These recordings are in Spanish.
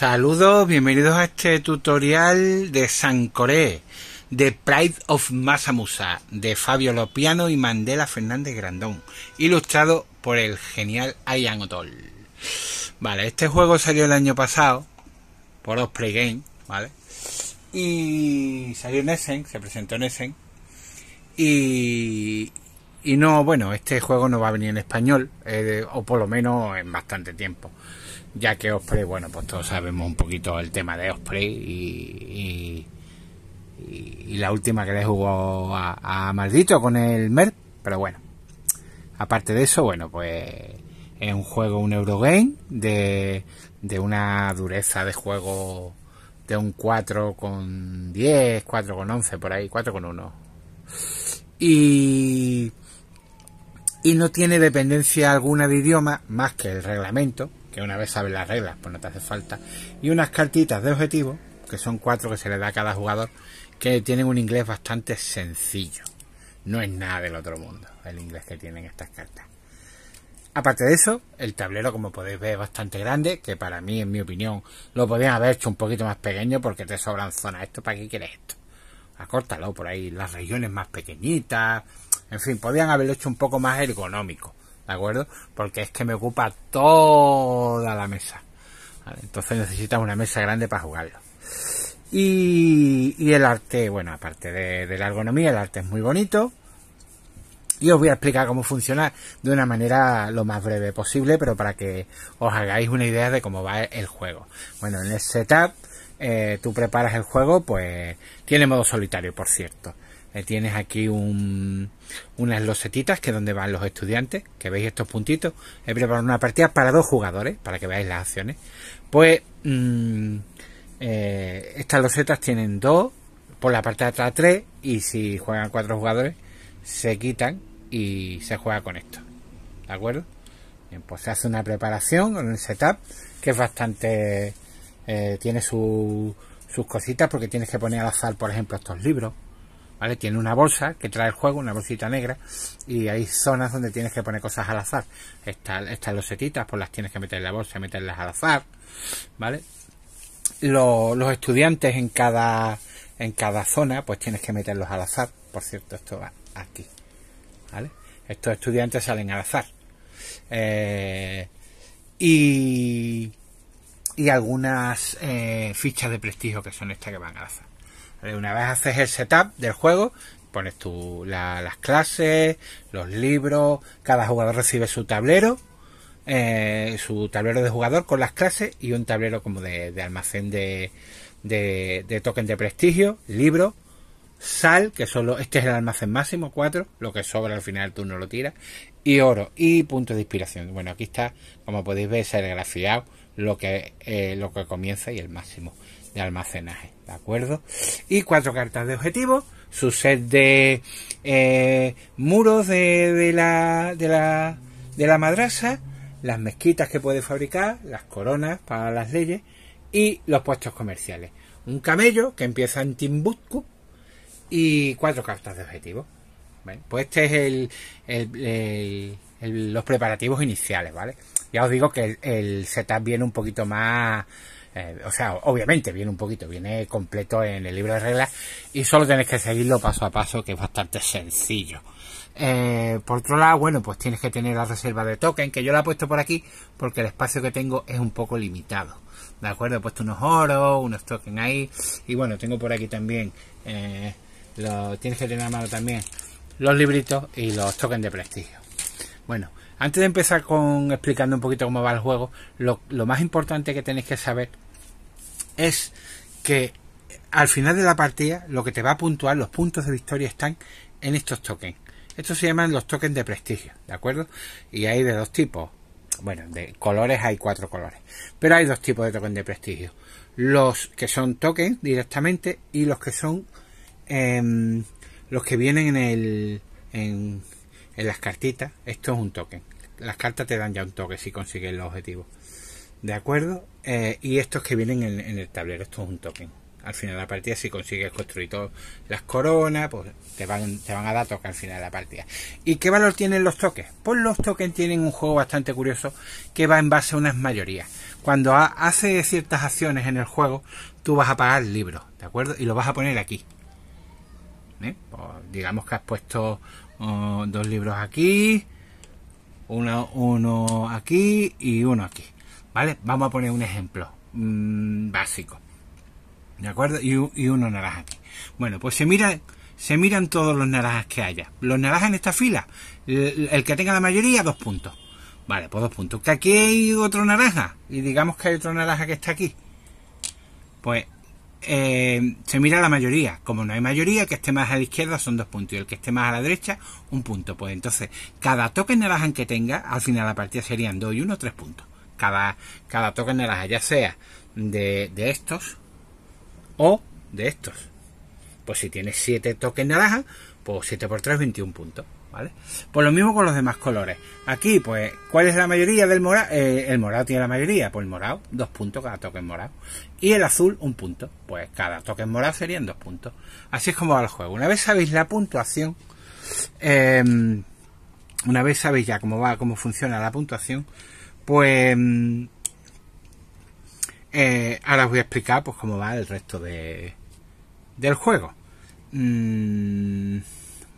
Saludos, bienvenidos a este tutorial de Sancoré, de Pride of Masamusa, de Fabio Lopiano y Mandela Fernández Grandón, ilustrado por el genial Ian O'Toole. Vale, este juego salió el año pasado, por Osprey Games, ¿vale? Y salió en Essen, se presentó en Essen, y, y no, bueno, este juego no va a venir en español, eh, o por lo menos en bastante tiempo ya que Osprey, bueno, pues todos sabemos un poquito el tema de Osprey y, la última que le jugó a, Maldito con el Merc, pero bueno, aparte de eso, bueno, pues es un juego, un Eurogame de, de una dureza de juego de un 4 con 10, 4 con 11, por ahí, 4 con 1. Y, y no tiene dependencia alguna de idioma más que el reglamento que una vez sabes las reglas, pues no te hace falta, y unas cartitas de objetivo, que son cuatro que se le da a cada jugador, que tienen un inglés bastante sencillo. No es nada del otro mundo el inglés que tienen estas cartas. Aparte de eso, el tablero, como podéis ver, es bastante grande, que para mí, en mi opinión, lo podrían haber hecho un poquito más pequeño porque te sobran zonas. ¿Esto para qué quieres esto? Acórtalo por ahí, las regiones más pequeñitas. En fin, podrían haberlo hecho un poco más ergonómico. ¿de acuerdo? Porque es que me ocupa toda la mesa. Entonces necesitas una mesa grande para jugarlo. Y, el arte, bueno, aparte de, la ergonomía, el arte es muy bonito. Y os voy a explicar cómo funciona de una manera lo más breve posible, pero para que os hagáis una idea de cómo va el juego. Bueno, en el setup eh, tú preparas el juego, pues tiene modo solitario, por cierto. Eh, tienes aquí unas losetitas que es donde van los estudiantes, que veis estos puntitos. He preparado una partida para dos jugadores, para que veáis las acciones. Pues mm, eh, estas losetas tienen dos, por la parte de atrás tres, y si juegan cuatro jugadores, se quitan y se juega con esto. ¿De acuerdo? pues se hace una preparación, un setup, que es bastante... Eh, tiene sus cositas porque tienes que poner al azar, por ejemplo, estos libros ¿vale? Tiene una bolsa que trae el juego, una bolsita negra, y hay zonas donde tienes que poner cosas al azar. Estas, los losetitas, pues las tienes que meter en la bolsa, meterlas al azar, ¿vale? Los, estudiantes en cada, en cada zona, pues tienes que meterlos al azar. Por cierto, esto va aquí, Estos estudiantes salen al azar. Eh, y, algunas eh, fichas de prestigio que son estas que van al azar. Eh, una vez haces el setup del juego, pones tú las clases, los libros, cada jugador recibe su tablero, eh, su tablero de jugador con las clases y un tablero como de, almacén de, token de prestigio, libro, sal, que solo este es el almacén máximo, 4, lo que sobra al final tú no lo tiras, y oro y puntos de inspiración. Bueno, aquí está, como podéis ver, el grafiado lo que, eh, lo que comienza y el máximo de almacenaje, ¿de acuerdo? Y cuatro cartas de objetivo, su set de eh, muros de, la, de, la, de la madrasa, las mezquitas que puede fabricar, las coronas para las leyes y los puestos comerciales. Un camello que empieza en Timbuktu y cuatro cartas de objetivo. Bueno, pues este es el, el, los preparativos iniciales, ¿vale? Ya os digo que el, setup viene un poquito más eh, o sea, obviamente viene un poquito, viene completo en el libro de reglas y solo tienes que seguirlo paso a paso, que es bastante sencillo. Eh, por otro lado, bueno, pues tienes que tener la reserva de token, que yo la he puesto por aquí porque el espacio que tengo es un poco limitado. ¿De acuerdo? He puesto unos oros, unos tokens ahí. Y bueno, tengo por aquí también, eh, tienes que tener a mano también los libritos y los tokens de prestigio. Bueno, antes de empezar con explicando un poquito cómo va el juego, lo, más importante que tenéis que saber es que al final de la partida lo que te va a puntuar, los puntos de victoria están en estos tokens. Estos se llaman los tokens de prestigio, ¿de acuerdo? Y hay de dos tipos. Bueno, de colores hay cuatro colores. Pero hay dos tipos de tokens de prestigio. Los que son tokens directamente y los que son em, los que vienen en el... En, en las cartitas, esto es un token. Las cartas te dan ya un toque si consigues los objetivos. ¿De acuerdo? Eh, y estos que vienen en, el tablero, esto es un token. Al final de la partida, si consigues construir todas las coronas, pues te van, te van a dar toque al final de la partida. ¿Y qué valor tienen los toques Pues los tokens tienen un juego bastante curioso que va en base a unas mayorías. Cuando hace ciertas acciones en el juego, tú vas a pagar libros, ¿de acuerdo? Y lo vas a poner aquí. ¿Eh? Pues, digamos que has puesto Oh, dos libros aquí, uno, aquí y uno aquí. ¿Vale? Vamos a poner un ejemplo mm, básico. ¿De acuerdo? Y, uno naranja aquí. Bueno, pues se miran, se miran todos los naranjas que haya. Los naranjas en esta fila, el, el que tenga la mayoría, dos puntos. Vale, pues dos puntos. Que aquí hay otro naranja. Y digamos que hay otro naranja que está aquí. Pues eh, se mira la mayoría. Como no hay mayoría, el que esté más a la izquierda son dos puntos y el que esté más a la derecha, un punto. Pues entonces, cada toque naranja que tenga, al final la partida serían dos y uno tres puntos. Cada, cada toque naranja, ya sea de, estos o de estos. Pues si tienes 7 toques naranja, pues 7 por 3, 21 puntos. ¿vale? Pues lo mismo con los demás colores. Aquí, pues, ¿cuál es la mayoría del morado? Eh, el morado tiene la mayoría, pues el morado, dos puntos cada toque en morado. Y el azul, un punto, pues cada toque en morado serían dos puntos. Así es como va el juego. Una vez sabéis la puntuación, em, una vez sabéis ya cómo va, cómo funciona la puntuación, pues... Em, eh, ahora os voy a explicar pues cómo va el resto de, del juego. Mm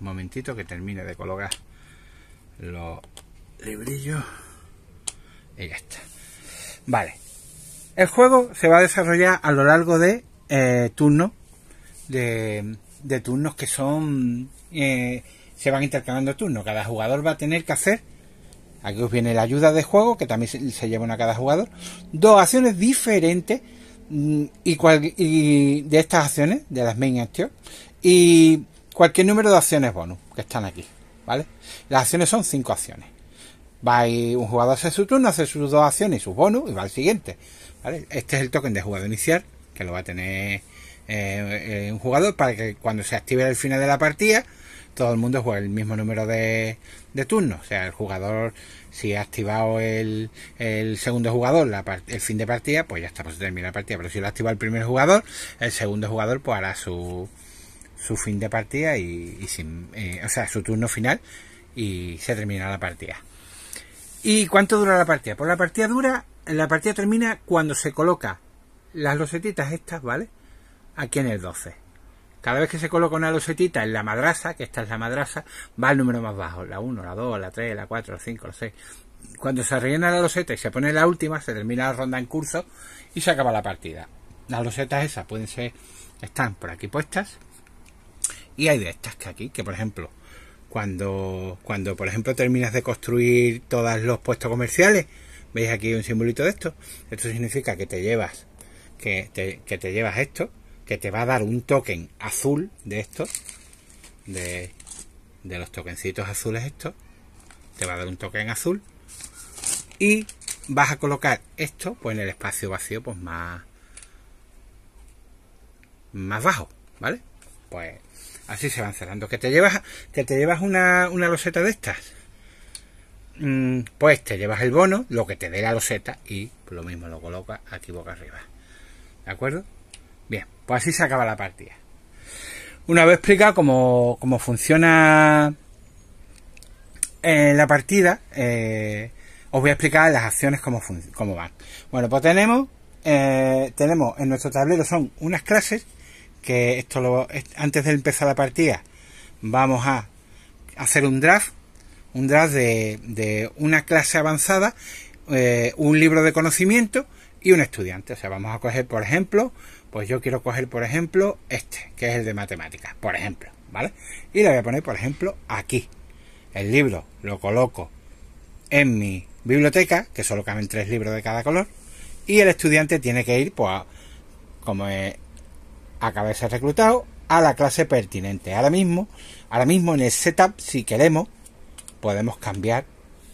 momentito que termine de colocar los librillos. Y ya está. Vale. El juego se va a desarrollar a lo largo de eh, turnos. De, turnos que son... Eh, se van intercambiando turnos. Cada jugador va a tener que hacer Aquí os viene la ayuda de juego, que también se lleva a cada jugador. Dos acciones diferentes mm, y, cual, y de estas acciones, de las main actions. Y cualquier número de acciones bonus que están aquí, ¿vale? Las acciones son cinco acciones. Va un jugador hace su turno, hace sus dos acciones y sus bonus y va al siguiente. ¿vale? Este es el token de jugador inicial, que lo va a tener eh, eh, un jugador para que cuando se active el final de la partida, todo el mundo juegue el mismo número de, de turnos. O sea, el jugador, si ha activado el, segundo jugador la el fin de partida, pues ya está, pues termina la partida. Pero si lo ha activado el primer jugador, el segundo jugador pues hará su, su fin de partida y, sin, eh, o sea, su turno final y se termina la partida. ¿Y cuánto dura la partida? Pues la partida dura, la partida termina cuando se coloca las losetitas estas, ¿vale? Aquí en el 12. Cada vez que se coloca una losetita en la madraza, que esta es la madraza, va el número más bajo, la 1, la 2, la 3, la 4, la 5, la 6. Cuando se rellena la loseta y se pone la última, se termina la ronda en curso y se acaba la partida. Las losetas esas pueden ser, están por aquí puestas, y hay de estas que aquí, que por ejemplo, cuando, cuando por ejemplo terminas de construir todos los puestos comerciales, veis aquí un simbolito de esto, esto significa que te llevas, que te, llevas esto, que te va a dar un token azul de estos, de, los tokencitos azules estos, te va a dar un token azul y vas a colocar esto pues en el espacio vacío pues más más bajo, ¿vale? Pues Así se van cerrando. ¿Que te llevas, que te llevas una, una loseta de estas? Mm, pues te llevas el bono, lo que te dé la loseta y lo mismo lo colocas aquí boca arriba. ¿De acuerdo? Bien, pues así se acaba la partida. Una vez explicado cómo, funciona eh, la partida, eh, os voy a explicar las acciones cómo, cómo van. Bueno, pues tenemos, eh, tenemos en nuestro tablero son unas clases que esto lo, antes de empezar la partida vamos a hacer un draft, un draft de, una clase avanzada, eh, un libro de conocimiento y un estudiante. O sea, vamos a coger, por ejemplo, pues yo quiero coger, por ejemplo, este, que es el de matemáticas, por ejemplo, ¿vale? Y le voy a poner, por ejemplo, aquí. El libro lo coloco en mi biblioteca, que solo caben tres libros de cada color, y el estudiante tiene que ir, pues, como es acaba de ser reclutado a la clase pertinente. Ahora mismo, ahora mismo en el setup, si queremos, podemos cambiar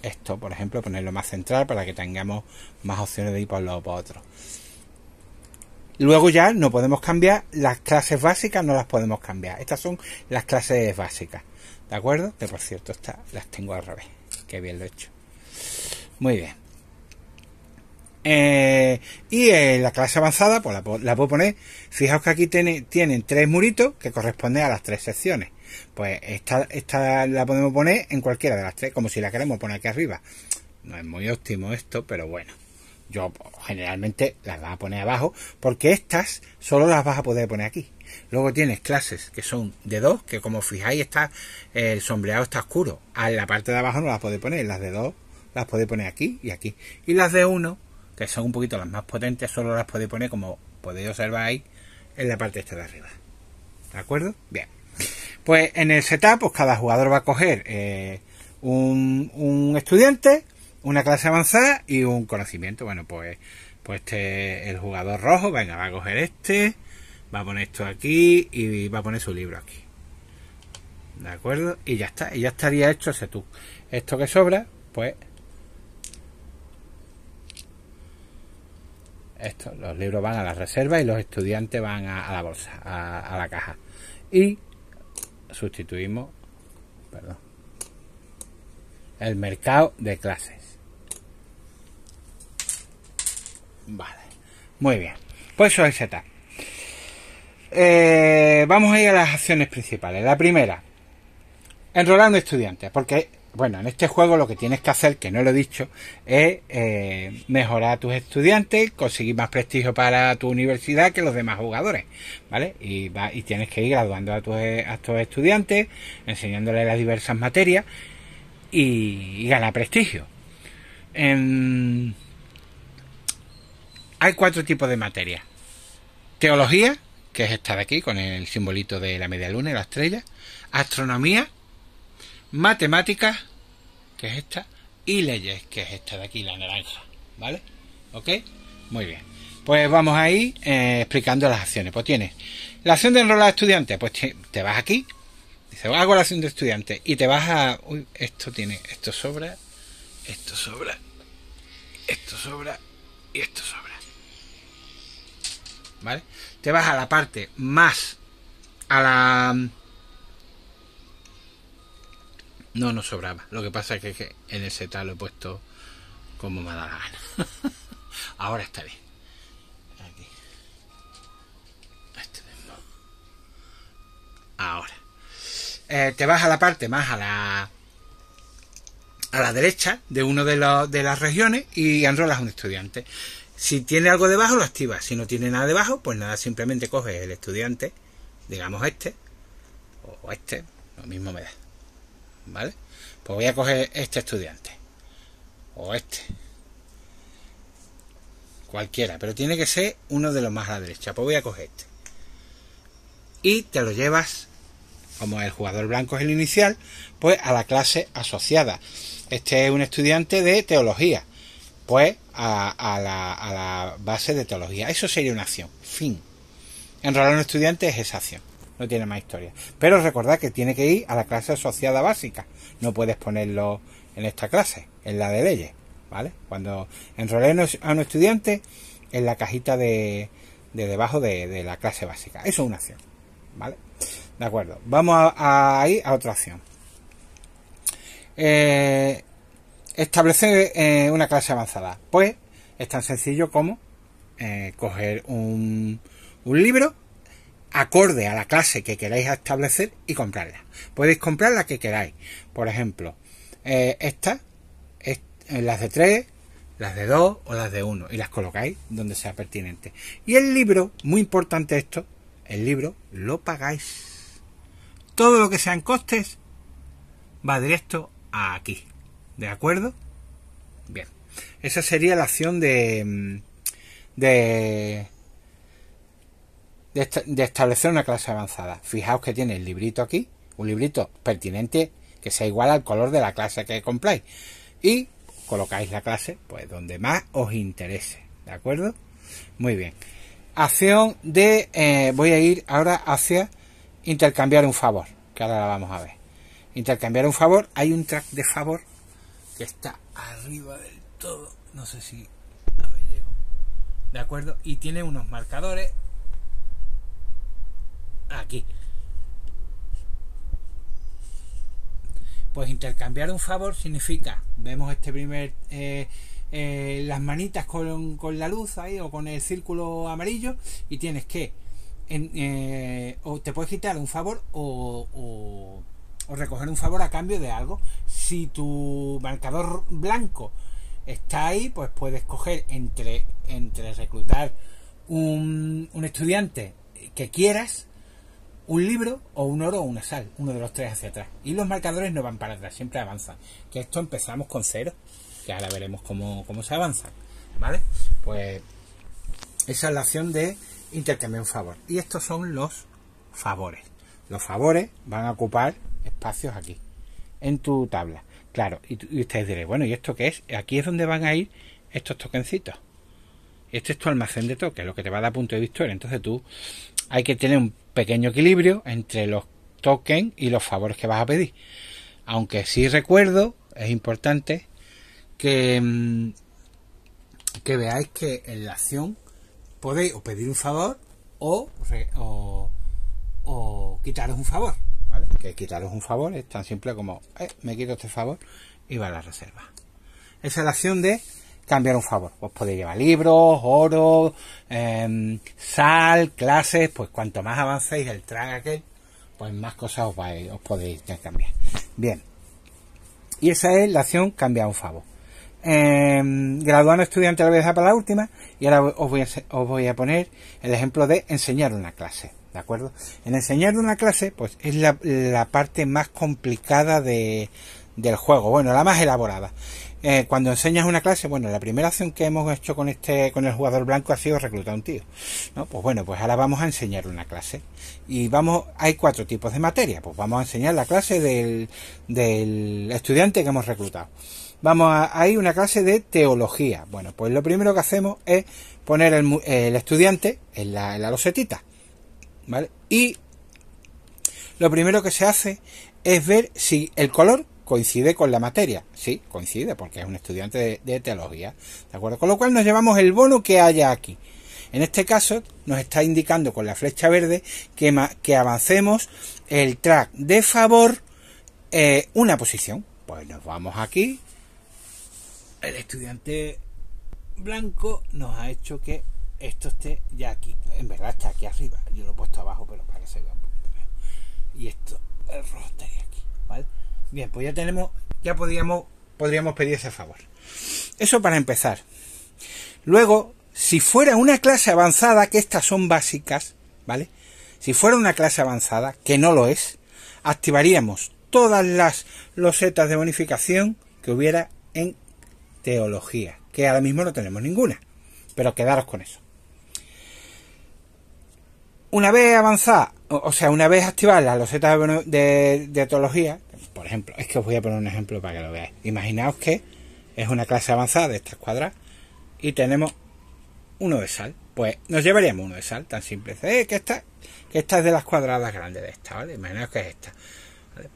esto, por ejemplo, ponerlo más central para que tengamos más opciones de ir por un lado o para otro. Luego ya no podemos cambiar las clases básicas, no las podemos cambiar. Estas son las clases básicas. ¿De acuerdo? Que por cierto, estas las tengo al revés. Qué bien lo he hecho. Muy bien. Eh, y eh, la clase avanzada, pues la, puedo poner. Fijaos que aquí tienen tres muritos que corresponden a las tres secciones. Pues esta, la podemos poner en cualquiera de las tres, como si la queremos poner aquí arriba. No es muy óptimo esto, pero bueno. Yo generalmente las voy a poner abajo, porque estas solo las vas a poder poner aquí. Luego tienes clases que son de dos, que como fijáis está eh, el sombreado está oscuro. A la parte de abajo no las podéis poner, las de dos las podéis poner aquí y aquí. Y las de uno que son un poquito las más potentes, solo las podéis poner como podéis observar ahí en la parte esta de arriba. ¿De acuerdo? Bien. Pues en el setup, pues cada jugador va a coger eh, un, estudiante, una clase avanzada y un conocimiento. Bueno, pues, pues este, el jugador rojo, venga, va a coger este, va a poner esto aquí y va a poner su libro aquí. ¿De acuerdo? Y ya está, y ya estaría hecho ese tú. Esto que sobra, pues Esto, los libros van a la reserva y los estudiantes van a, la bolsa, a, la caja. Y sustituimos, perdón, el mercado de clases. Vale, muy bien. Pues eso es Z. Eh, vamos a ir a las acciones principales. La primera, enrolando estudiantes, porque bueno, en este juego lo que tienes que hacer, que no lo he dicho, es eh, mejorar a tus estudiantes, conseguir más prestigio para tu universidad que los demás jugadores, ¿vale? Y, y tienes que ir graduando a tus, a estudiantes, enseñándoles las diversas materias y, ganar prestigio. Hay cuatro tipos de materias. Teología, que es esta de aquí, con el simbolito de la media luna y la estrella. Astronomía, matemáticas, que es esta, y leyes, que es esta de aquí, la naranja, ¿vale? ¿Ok? Muy bien. Pues vamos ahí ir eh, explicando las acciones. Pues tienes la acción de enrolar estudiante estudiantes, pues te, vas aquí, dice, hago la acción de estudiantes, y te vas a... Uy, esto tiene, esto sobra, esto sobra, esto sobra y esto sobra. ¿Vale? Te vas a la parte más, a la no, no sobraba. Lo que pasa es que, en ese tal lo he puesto como me da la gana. Ahora está bien. Aquí. Este mismo. Ahora. Eh, te vas a la parte más a la a la derecha de uno de, de las regiones y enrolas a un estudiante. Si tiene algo debajo, lo activas. Si no tiene nada debajo, pues nada, simplemente coges el estudiante, digamos este, o este, lo mismo me da. Pues voy a coger este estudiante. O este. Cualquiera, pero tiene que ser uno de los más a la derecha. Pues voy a coger este. Y te lo llevas, como el jugador blanco es el inicial, pues a la clase asociada. Este es un estudiante de teología. Pues a, la, a la base de teología. Eso sería una acción. Fin. Enrolar a un estudiante es esa acción no tiene más historia. Pero recordad que tiene que ir a la clase asociada básica. No puedes ponerlo en esta clase, en la de leyes. ¿Vale? Cuando enroles a un estudiante en la cajita de, de debajo de, la clase básica. Eso es una acción. ¿Vale? De acuerdo. Vamos a, ir a otra acción. Eh, establecer eh, una clase avanzada. Pues es tan sencillo como eh, coger un, un libro acorde a la clase que queráis establecer y comprarla. Podéis comprar la que queráis. Por ejemplo, eh, esta estas, eh, las de 3, las de 2 o las de 1 y las colocáis donde sea pertinente. Y el libro, muy importante esto, el libro lo pagáis. Todo lo que sean costes va directo a aquí. ¿De acuerdo? Bien. Esa sería la acción de... Mm, de de, establecer una clase avanzada. Fijaos que tiene el librito aquí, un librito pertinente que sea igual al color de la clase que compráis. Y colocáis la clase pues donde más os interese. ¿De acuerdo? Muy bien. Acción de... Eh, voy a ir ahora hacia intercambiar un favor, que ahora la vamos a ver. Intercambiar un favor. Hay un track de favor que está arriba del todo. No sé si... A ver, llego. ¿De acuerdo? Y tiene unos marcadores pues intercambiar un favor significa, vemos este primer, eh, eh, las manitas con, la luz ahí o con el círculo amarillo y tienes que, eh, o te puedes quitar un favor o, recoger un favor a cambio de algo. Si tu marcador blanco está ahí, pues puedes coger entre, entre reclutar un, un, estudiante que quieras un libro o un oro o una sal, uno de los tres hacia atrás. Y los marcadores no van para atrás, siempre avanzan. Que esto empezamos con cero, que ahora veremos cómo, se avanza. ¿Vale? Pues esa es la acción de intercambiar un favor. Y estos son los favores. Los favores van a ocupar espacios aquí, en tu tabla. Claro, y, ustedes diréis, bueno, ¿y esto qué es? Aquí es donde van a ir estos tokencitos. Este es tu almacén de toques, lo que te va a dar punto de victoria. Entonces tú hay que tener un pequeño equilibrio entre los tokens y los favores que vas a pedir. Aunque sí recuerdo, es importante que, mm, que veáis que en la acción podéis o pedir un favor o, o, quitaros un favor. Que quitaros un favor es tan simple como eh, me quito este favor y va a la reserva. Esa es la acción de cambiar un favor. os podéis llevar libros, oro, em, sal, clases, pues cuanto más avancéis el track aquel, pues más cosas os, vais, os podéis cambiar. Bien. Y esa es la acción cambiar un favor. Em, graduando estudiante la vez a para la última y ahora os voy, a, os voy a poner el ejemplo de enseñar una clase. ¿De acuerdo? En enseñar una clase, pues es la, la parte más complicada de, del juego. Bueno, la más elaborada. Eh, cuando enseñas una clase, bueno, la primera acción que hemos hecho con este, con el jugador blanco ha sido reclutar a un tío, ¿no? Pues bueno, pues ahora vamos a enseñar una clase y vamos, hay cuatro tipos de materia, pues vamos a enseñar la clase del, del estudiante que hemos reclutado. Vamos a, hay una clase de teología. Bueno, pues lo primero que hacemos es poner el, el estudiante en la, en la losetita, ¿vale? Y lo primero que se hace es ver si el color coincide con la materia. Sí, coincide porque es un estudiante de, teología. ¿De acuerdo? Con lo cual nos llevamos el bono que haya aquí. En este caso nos está indicando con la flecha verde que, que avancemos el track de favor eh, una posición. Pues nos vamos aquí. El estudiante blanco nos ha hecho que esto esté ya aquí. En verdad está aquí arriba. Yo lo he puesto abajo, pero para que se vea un poquito. Y esto, el rojo aquí, ¿vale? Bien, pues ya tenemos, ya podríamos, podríamos pedir ese favor. Eso para empezar. Luego, si fuera una clase avanzada, que estas son básicas, ¿vale? Si fuera una clase avanzada, que no lo es, activaríamos todas las losetas de bonificación que hubiera en teología, que ahora mismo no tenemos ninguna, pero quedaros con eso. Una vez avanzada, o sea, una vez activadas las losetas de, de, de teología, por ejemplo, es que os voy a poner un ejemplo para que lo veáis. Imaginaos que es una clase avanzada de estas cuadras y tenemos uno de sal. Pues nos llevaríamos uno de sal, tan simple. Eh, que esta, que esta es de las cuadradas grandes de esta, ¿vale? Imaginaos que es esta.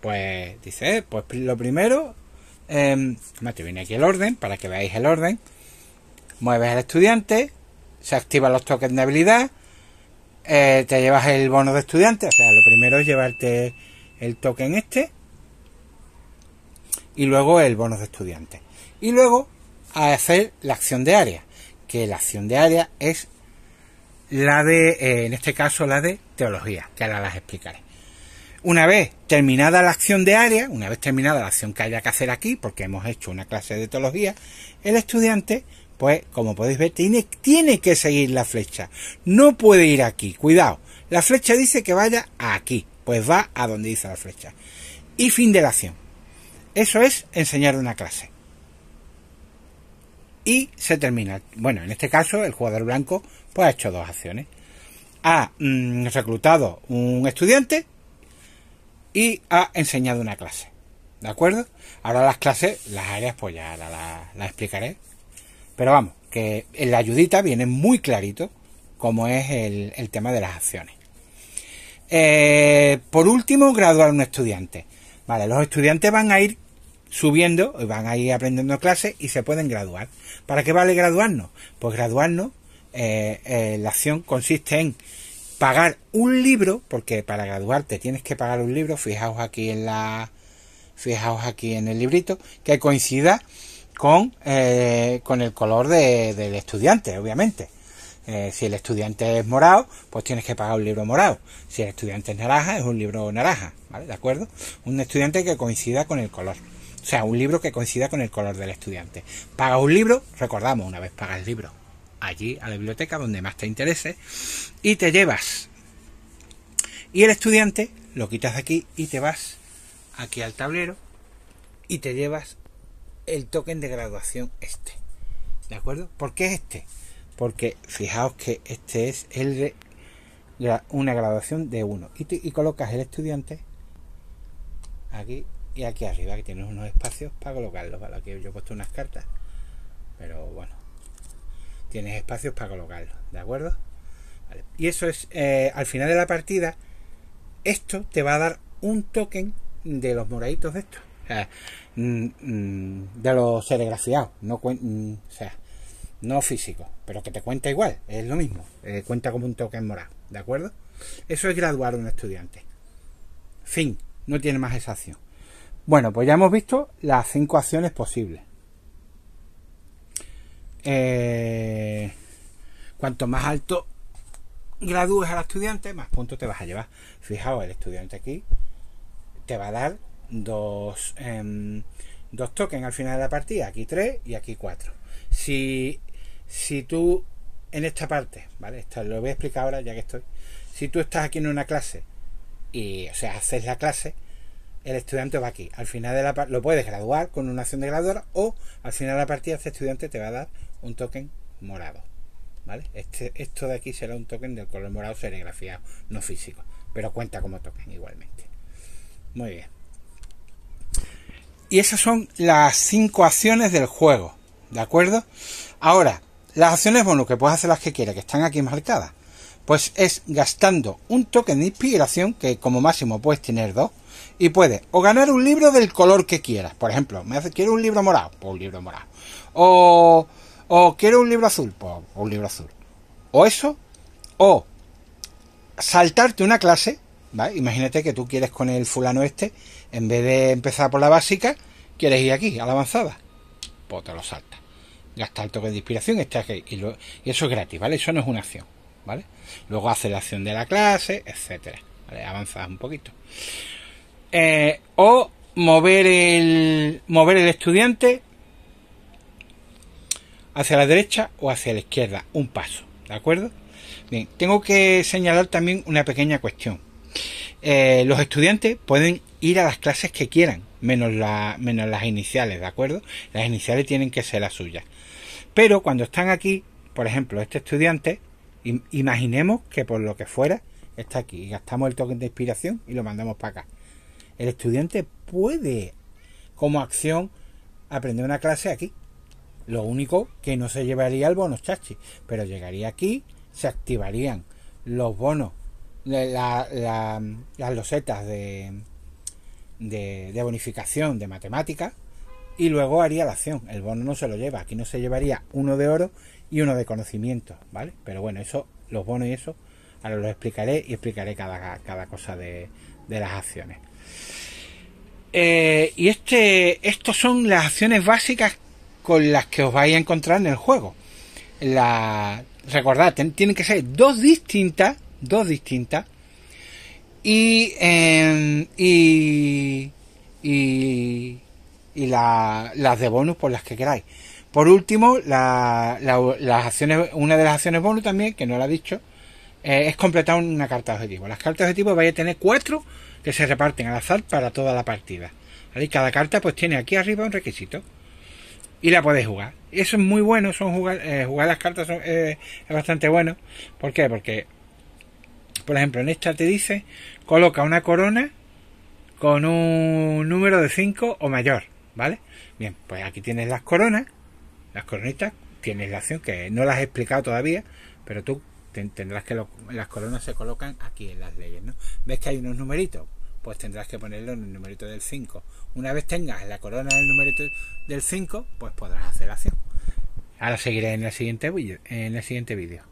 Pues dice, eh, pues lo primero, em, te viene aquí el orden para que veáis el orden. Mueves al estudiante, se activan los tokens de habilidad, eh, te llevas el bono de estudiante, o sea, lo primero es llevarte el token este, y luego el bono de estudiante. Y luego a hacer la acción de área, que la acción de área es la de, eh, en este caso, la de teología, que ahora las explicaré. Una vez terminada la acción de área, una vez terminada la acción que haya que hacer aquí, porque hemos hecho una clase de teología, el estudiante, pues, como podéis ver, tiene, tiene que seguir la flecha. No puede ir aquí, cuidado. La flecha dice que vaya aquí, pues va a donde dice la flecha. Y fin de la acción. Eso es enseñar una clase. Y se termina. Bueno, en este caso el jugador blanco pues ha hecho dos acciones. Ha mm, reclutado un estudiante y ha enseñado una clase. ¿De acuerdo? Ahora las clases, las áreas, pues ya las explicaré. Pero vamos, que en la ayudita viene muy clarito cómo es el, tema de las acciones. Eh, por último, graduar un estudiante. Vale, los estudiantes van a ir subiendo, y van a ir aprendiendo clases y se pueden graduar. ¿Para qué vale graduarnos? Pues graduarnos, eh, eh, la acción consiste en pagar un libro, porque para graduarte tienes que pagar un libro, fijaos aquí en la fijaos aquí en el librito, que coincida con, eh, con el color del estudiante, obviamente. Eh, si el estudiante es morado, pues tienes que pagar un libro morado. Si el estudiante es naranja, es un libro naranja, ¿vale? ¿De acuerdo? Un estudiante que coincida con el color. O sea, un libro que coincida con el color del estudiante. paga un libro, recordamos, una vez pagas el libro, allí a la biblioteca donde más te interese, y te llevas. Y el estudiante lo quitas de aquí y te vas aquí al tablero y te llevas el token de graduación este. ¿De acuerdo? ¿Por qué este? porque fijaos que este es el de una graduación de uno, y, colocas el estudiante aquí y aquí arriba que tienes unos espacios para colocarlos para que yo he puesto unas cartas pero bueno tienes espacios para colocarlos de acuerdo y eso es eh, al final de la partida esto te va a dar un token de los moraditos de estos mm, mm, de los serigrafiados no mm, o sea no físico, pero que te cuenta igual, es lo mismo, eh, cuenta como un token moral. ¿de acuerdo? Eso es graduar a un estudiante. Fin, no tiene más esa Bueno, pues ya hemos visto las cinco acciones posibles. Eh, cuanto más alto gradúes al estudiante, más puntos te vas a llevar. Fijaos, el estudiante aquí te va a dar dos, em, dos tokens al final de la partida, aquí tres y aquí cuatro. Si si tú en esta parte, ¿vale? Esto lo voy a explicar ahora ya que estoy. Si tú estás aquí en una clase y, o sea, haces la clase, el estudiante va aquí. Al final de la lo puedes graduar con una acción de graduar o al final de la partida este estudiante te va a dar un token morado. ¿Vale? Este, esto de aquí será un token del color morado serigrafiado, no físico, pero cuenta como token igualmente. Muy bien. Y esas son las cinco acciones del juego, ¿de acuerdo? Ahora, las acciones bonus, que puedes hacer las que quieras, que están aquí marcadas, pues es gastando un token de inspiración, que como máximo puedes tener dos, y puedes o ganar un libro del color que quieras. Por ejemplo, me hace, quiero un libro morado, pues un libro morado. O, o quiero un libro azul, pues un libro azul. O eso, o saltarte una clase, ¿vale? Imagínate que tú quieres con el fulano este, en vez de empezar por la básica, quieres ir aquí, a la avanzada. Pues te lo saltas gastar el toque de inspiración está aquí, y, eso es gratis, ¿vale? Eso no es una acción, ¿vale? Luego hace la acción de la clase, etcétera, ¿vale? Avanzas un poquito. Eh, o mover el, mover el estudiante hacia la derecha o hacia la izquierda, un paso, ¿de acuerdo? Bien, tengo que señalar también una pequeña cuestión. Eh, los estudiantes pueden ir a las clases que quieran, menos, la, menos las iniciales, ¿de acuerdo? Las iniciales tienen que ser las suyas. Pero cuando están aquí, por ejemplo, este estudiante, imaginemos que por lo que fuera, está aquí y gastamos el token de inspiración y lo mandamos para acá. El estudiante puede, como acción, aprender una clase aquí. Lo único que no se llevaría el bono chachi, pero llegaría aquí, se activarían los bonos, las losetas de, de bonificación de matemáticas y luego haría la acción. El bono no se lo lleva, aquí no se llevaría uno de oro y uno de conocimiento, ¿vale? Pero bueno, eso, los bonos y eso, ahora los explicaré y explicaré cada, cada cosa de, las acciones. Eh, y este, estos son las acciones básicas con las que os vais a encontrar en el juego. La, recordad, tienen que ser dos distintas, dos distintas, y, em, y, y y las de bonus por las que queráis. Por último, las acciones, una de las acciones bonus también, que no la he dicho, eh, es completar una carta de objetivo. Las cartas de objetivo vais a tener cuatro que se reparten al azar para toda la partida. Y cada carta pues tiene aquí arriba un requisito. Y la podéis jugar. Eso es muy bueno, son jugar, eh, jugar las cartas eh, es bastante bueno. ¿Por qué? Porque, por ejemplo, en esta te dice, coloca una corona con un número de 5 o mayor. ¿Vale? Bien, pues aquí tienes las coronas, las coronitas, tienes la acción que no las he explicado todavía, pero tú tendrás que las coronas se colocan aquí en las leyes, ¿no? ¿Ves que hay unos numeritos? Pues tendrás que ponerlo en el numerito del 5. Una vez tengas la corona en el numerito del 5, pues podrás hacer la acción. Ahora seguiré en el siguiente, en el siguiente vídeo.